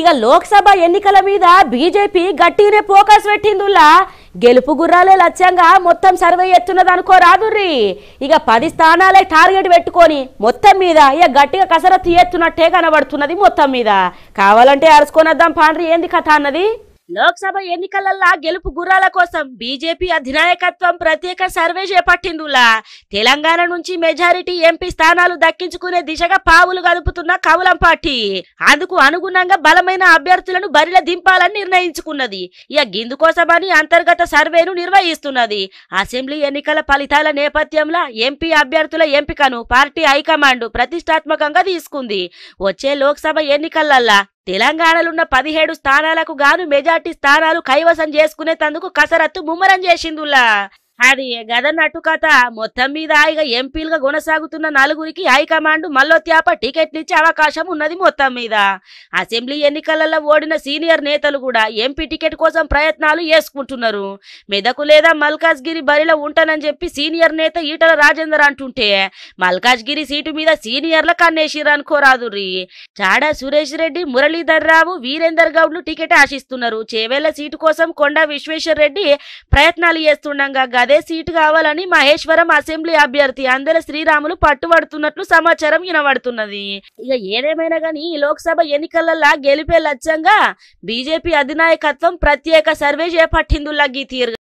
ఇక లోక్సభ ఎన్నికల మీద బీజేపీ గట్టినే ఫోకస్ పెట్టిందులా గెలుపు గుర్రాలే లక్ష్యంగా మొత్తం సర్వే ఎత్తున్నదనుకో రాదుర్రి ఇక పది స్థానాలే టార్గెట్ పెట్టుకొని మొత్తం మీద ఇక గట్టిగా కసరత్తు ఎత్తున్నట్టే కనబడుతున్నది మొత్తం మీద కావాలంటే వద్దాం పాండ్రి ఏంది కథ అన్నది లోక్సభ ఎన్నికలల్లా గెలుపు గుర్రాల కోసం బీజేపీ అధినాయకత్వం ప్రత్యేక సర్వే చేపట్టిందులా తెలంగాణ నుంచి మెజారిటీ ఎంపీ స్థానాలు దక్కించుకునే దిశగా పావులు గదుపుతున్న కవులం పార్టీ అందుకు అనుగుణంగా బలమైన అభ్యర్థులను బరిల దింపాలని నిర్ణయించుకున్నది ఇక గిందుకోసమని అంతర్గత సర్వేను నిర్వహిస్తున్నది అసెంబ్లీ ఎన్నికల ఫలితాల నేపథ్యంలో ఎంపీ అభ్యర్థుల ఎంపికను పార్టీ హైకమాండ్ ప్రతిష్టాత్మకంగా తీసుకుంది వచ్చే లోక్సభ ఎన్నికలల్లా తెలంగాణలున్న పదిహేడు స్థానాలకు గాను మెజార్టీ స్థానాలు కైవసం చేసుకునేందుకు కసరత్తు ముమ్మరం చేసిందులా అది గద కథ మొత్తం మీద హాయిగా ఎంపీలుగా కొనసాగుతున్న నలుగురికి హైకమాండ్ మళ్ళో త్యాప టికెట్లిచ్చే అవకాశం ఉన్నది మొత్తం మీద అసెంబ్లీ ఎన్నికలలో ఓడిన సీనియర్ నేతలు కూడా ఎంపీ టికెట్ కోసం ప్రయత్నాలు చేసుకుంటున్నారు మెదకు లేదా మల్కాజ్గిరి బరిలో ఉంటానని చెప్పి సీనియర్ నేత ఈటల రాజేందర్ అంటుంటే మల్కాజ్గిరి సీటు మీద సీనియర్ల కన్నేసిర్రు అనుకోరాదుర్రి చాడా సురేష్ రెడ్డి మురళీధర్ రావు వీరేందర్ గౌడ్లు టికెట్ ఆశిస్తున్నారు చేవేళ్ల సీటు కోసం కొండ విశ్వేశ్వర రెడ్డి ప్రయత్నాలు చేస్తుండగా అదే సీటు కావాలని మహేశ్వరం అసెంబ్లీ అభ్యర్థి అందెల శ్రీరాములు పట్టుబడుతున్నట్లు సమాచారం వినబడుతున్నది ఇక ఏదేమైనా గానీ లోక్సభ ఎన్నికలలా గెలిపే లక్ష్యంగా బీజేపీ అధినాయకత్వం ప్రత్యేక సర్వే చేపట్టిందుల్లా గీ తీరు